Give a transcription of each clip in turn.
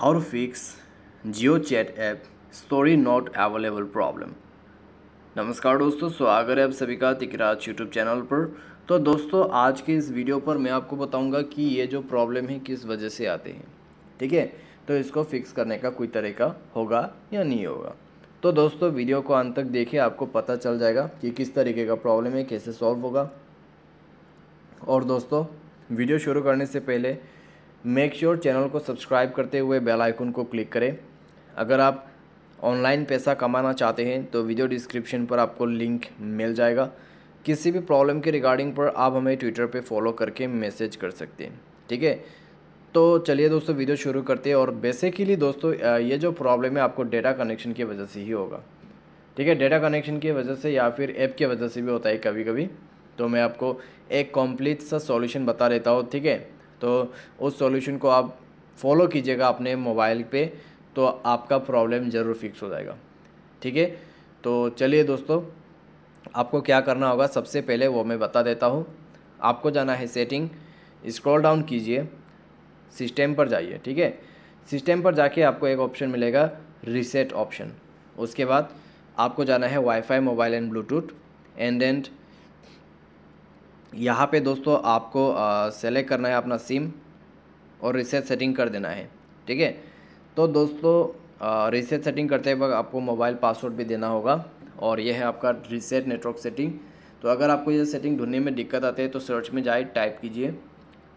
how to fix GeoChat app story not available problem नमस्कार दोस्तों स्वागत है आप सभी का तिकराज यूट्यूब चैनल पर तो दोस्तों आज के इस वीडियो पर मैं आपको बताऊंगा कि ये जो प्रॉब्लम है किस वजह से आते हैं ठीक है तो इसको फिक्स करने का कोई तरीका होगा या नहीं होगा तो दोस्तों वीडियो को अंत तक देखिए आपको पता चल जाएगा कि किस तरीके का प्रॉब्लम है कैसे सॉल्व होगा और दोस्तों वीडियो शुरू करने से पहले मेक श्योर चैनल को सब्सक्राइब करते हुए बेल आइकन को क्लिक करें अगर आप ऑनलाइन पैसा कमाना चाहते हैं तो वीडियो डिस्क्रिप्शन पर आपको लिंक मिल जाएगा किसी भी प्रॉब्लम के रिगार्डिंग पर आप हमें ट्विटर पर फॉलो करके मैसेज कर सकते हैं ठीक है तो चलिए दोस्तों वीडियो शुरू करते हैं और बेसिकली दोस्तों ये जो प्रॉब्लम है आपको डेटा कनेक्शन की वजह से ही होगा ठीक है डेटा कनेक्शन की वजह से या फिर ऐप की वजह से भी होता है कभी कभी तो मैं आपको एक कॉम्प्लीट सा सॉल्यूशन बता देता हूँ ठीक है तो उस सॉल्यूशन को आप फॉलो कीजिएगा अपने मोबाइल पे तो आपका प्रॉब्लम ज़रूर फिक्स हो जाएगा ठीक है तो चलिए दोस्तों आपको क्या करना होगा सबसे पहले वो मैं बता देता हूँ आपको जाना है सेटिंग स्क्रॉल डाउन कीजिए सिस्टम पर जाइए ठीक है सिस्टम पर जाके आपको एक ऑप्शन मिलेगा रीसेट ऑप्शन उसके बाद आपको जाना है wifi mobile and Bluetooth and and यहाँ पे दोस्तों आपको सेलेक्ट करना है अपना सिम और रिसेट सेटिंग कर देना है ठीक है तो दोस्तों रिसेट सेटिंग करते वक्त आपको मोबाइल पासवर्ड भी देना होगा और यह है आपका रिसेट नेटवर्क सेटिंग तो अगर आपको यह सेटिंग ढूंढने में दिक्कत आती है तो सर्च में जाए टाइप कीजिए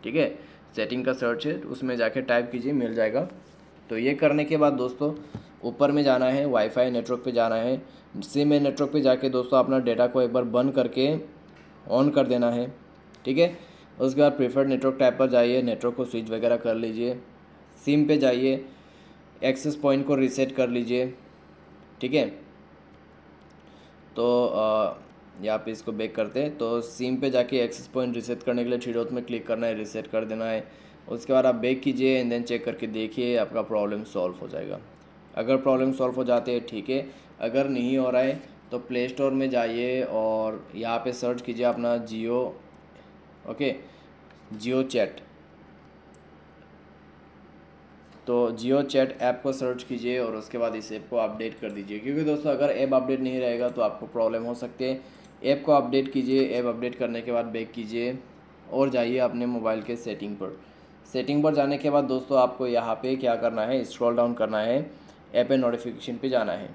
ठीक है सेटिंग का सर्च है उसमें जाके टाइप कीजिए मिल जाएगा तो ये करने के बाद दोस्तों ऊपर में जाना है वाईफाई नेटवर्क पे जाना है सिम नेटवर्क पे जाके दोस्तों अपना डेटा को एक बार बंद करके ऑन कर देना है ठीक है उसके बाद प्रीफर्ड नेटवर्क टाइप पर जाइए नेटवर्क को स्विच वगैरह कर लीजिए सिम पे जाइए एक्सेस पॉइंट को रीसेट कर लीजिए ठीक है तो यहाँ पे इसको बैक करते हैं तो सिम पे जाके एक्सेस पॉइंट रीसेट करने के लिए थ्री डॉट में क्लिक करना है रीसेट कर देना है उसके बाद आप बैक कीजिए एंड देन चेक करके देखिए आपका प्रॉब्लम सॉल्व हो जाएगा अगर प्रॉब्लम सॉल्व हो जाते हैं ठीक है अगर नहीं हो रहा है तो प्ले स्टोर में जाइए और यहाँ पे सर्च कीजिए अपना जियो ओके जियो चैट तो जियो चैट ऐप को सर्च कीजिए और उसके बाद इस ऐप को अपडेट कर दीजिए क्योंकि दोस्तों अगर ऐप अपडेट नहीं रहेगा तो आपको प्रॉब्लम हो सकती है ऐप को अपडेट कीजिए ऐप अपडेट करने के बाद बैक कीजिए और जाइए अपने मोबाइल के सेटिंग पर सेटिंग पर जाने के बाद दोस्तों आपको यहाँ पे क्या करना है स्क्रॉल डाउन करना है ऐप एंड नोटिफिकेशन पे जाना है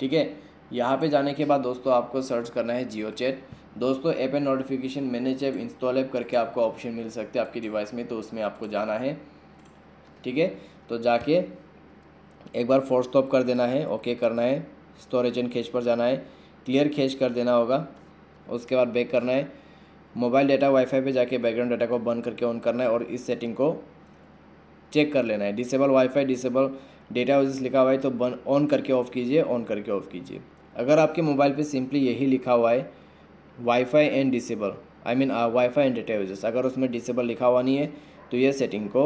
ठीक है यहाँ पे जाने के बाद दोस्तों आपको सर्च करना है जियो चैट दोस्तों app and notification manage app install app करके आपको ऑप्शन मिल सकते हैं आपकी डिवाइस में तो उसमें आपको जाना है ठीक है तो जाके एक बार फोर स्टॉप कर देना है ओके करना है स्टोरेज एंड खेच पर जाना है क्लियर खेच कर देना होगा उसके बाद बैक करना है मोबाइल डाटा वाईफाई पे जाके बैकग्राउंड डाटा को बंद करके ऑन करना है और इस सेटिंग को चेक कर लेना है disable wifi disable data usage लिखा हुआ है तो बंद ऑन करके ऑफ़ कीजिए ऑन करके ऑफ़ कीजिए अगर आपके मोबाइल पे सिंपली यही लिखा हुआ है wifi and disable I mean wifi and data usage अगर उसमें डिसेबल लिखा हुआ नहीं है तो ये सेटिंग को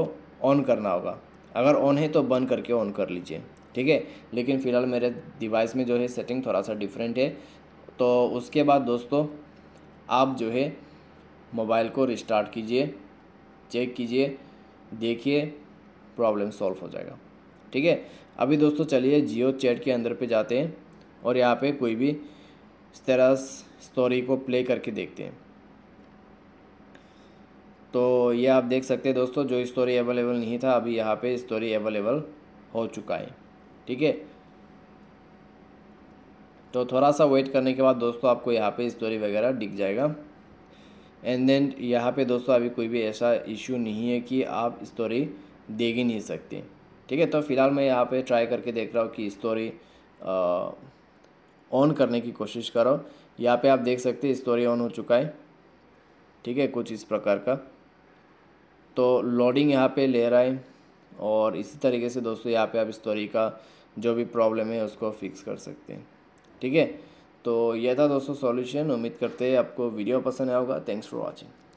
ऑन करना होगा अगर ऑन है तो बंद करके ऑन कर लीजिए ठीक है लेकिन फ़िलहाल मेरे डिवाइस में जो है सेटिंग थोड़ा सा डिफरेंट है तो उसके बाद दोस्तों आप जो है मोबाइल को रिस्टार्ट कीजिए चेक कीजिए देखिए प्रॉब्लम सॉल्व हो जाएगा ठीक है अभी दोस्तों चलिए जियो चैट के अंदर पे जाते हैं और यहाँ पे कोई भी इस तरह स्टोरी को प्ले करके देखते हैं तो ये आप देख सकते हैं दोस्तों जो स्टोरी अवेलेबल नहीं था अभी यहाँ पे स्टोरी अवेलेबल हो चुका है ठीक है तो थोड़ा सा वेट करने के बाद दोस्तों आपको यहाँ पे स्टोरी वगैरह दिख जाएगा एंड देन यहाँ पे दोस्तों अभी कोई भी ऐसा इशू नहीं है कि आप स्टोरी देख ही नहीं सकते ठीक है तो फिलहाल मैं यहाँ पे ट्राई करके देख रहा हूँ कि स्टोरी ऑन करने की कोशिश करो यहाँ पे आप देख सकते हैं स्टोरी ऑन हो चुका है ठीक है कुछ इस प्रकार का तो लोडिंग यहाँ पे ले रहा है और इसी तरीके से दोस्तों यहाँ पे आप स्टोरी का जो भी प्रॉब्लम है उसको फिक्स कर सकते हैं ठीक है तो यह था दोस्तों सॉल्यूशन उम्मीद करते हैं आपको वीडियो पसंद आया होगा थैंक्स फॉर वॉचिंग